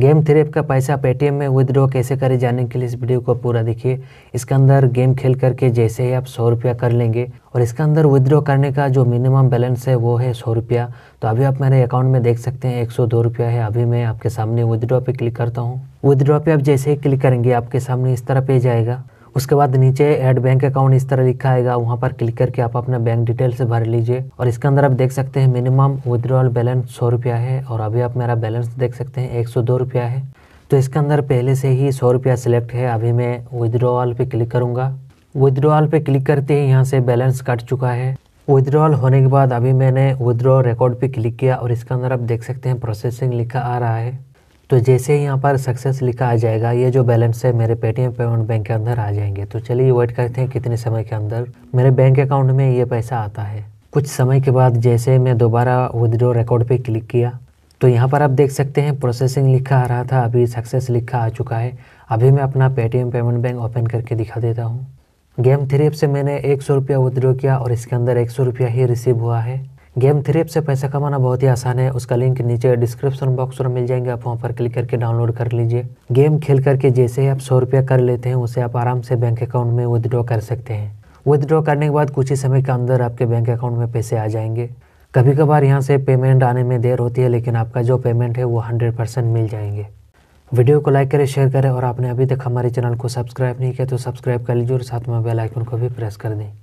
game थ्रेप का पैसा Paytm में विदड्रॉ कैसे करें जाने के लिए इस वीडियो को पूरा देखिए इसके अंदर गेम खेल करके जैसे ही आप सौ रुपया कर लेंगे और इसके अंदर विदड्रॉ करने का जो मिनिमम बैलेंस है वो है सौ रुपया तो अभी आप मेरे अकाउंट में देख सकते हैं एक सौ दो रुपया है अभी मैं आपके सामने विदड्रॉ पे क्लिक करता हूँ विदड्रॉ पे आप जैसे ही क्लिक करेंगे आपके सामने इस तरह पेज आएगा उसके बाद नीचे एड बैंक अकाउंट इस तरह लिखा आएगा वहाँ पर क्लिक करके आप अपना बैंक डिटेल से भर लीजिए और इसके अंदर आप देख सकते हैं मिनिमम विद्रॉल बैलेंस सौ रुपया है और अभी आप मेरा बैलेंस देख सकते हैं एक सौ दो रुपया है तो इसके अंदर पहले से ही सौ रुपया सिलेक्ट है अभी मैं विद्रोवल पे क्लिक करूँगा विद्रोवल पे क्लिक करते ही यहाँ से बैलेंस कट चुका है विद्रोवल होने के बाद अभी मैंने विद्रॉ रिकॉर्ड पे क्लिक किया और इसके अंदर आप देख सकते हैं प्रोसेसिंग लिखा आ रहा है तो जैसे ही यहाँ पर सक्सेस लिखा आ जाएगा ये जो बैलेंस है मेरे पेटीएम पेमेंट बैंक के अंदर आ जाएंगे तो चलिए वेट करते हैं कितने समय के अंदर मेरे बैंक अकाउंट में ये पैसा आता है कुछ समय के बाद जैसे मैं दोबारा विदड्रो रिकॉर्ड पे क्लिक किया तो यहाँ पर आप देख सकते हैं प्रोसेसिंग लिखा आ रहा था अभी सक्सेस लिखा आ चुका है अभी मैं अपना पेटीएम पेमेंट बैंक ओपन करके दिखा देता हूँ गेम थ्री से मैंने एक सौ रुपया विदड्रो किया और इसके अंदर एक सौ रुपया ही रिसीव हुआ है गेम थ्रिप से पैसा कमाना बहुत ही आसान है उसका लिंक नीचे डिस्क्रिप्शन बॉक्स में मिल जाएंगे आप वहाँ पर क्लिक करके डाउनलोड कर लीजिए गेम खेल करके जैसे ही आप सौ रुपया कर लेते हैं उसे आप आराम से बैंक अकाउंट में विदड्रॉ कर सकते हैं विदड्रॉ करने के बाद कुछ ही समय के अंदर आपके बैंक अकाउंट में पैसे आ जाएंगे कभी कभार यहाँ से पेमेंट आने में देर होती है लेकिन आपका जो पेमेंट है वो हंड्रेड परसेंट मिल जाएंगे वीडियो को लाइक करें शेयर करें और आपने अभी तक हमारे चैनल को सब्सक्राइब नहीं किया तो सब्सक्राइब कर लीजिए और साथ में बेल आइकन को भी प्रेस कर दें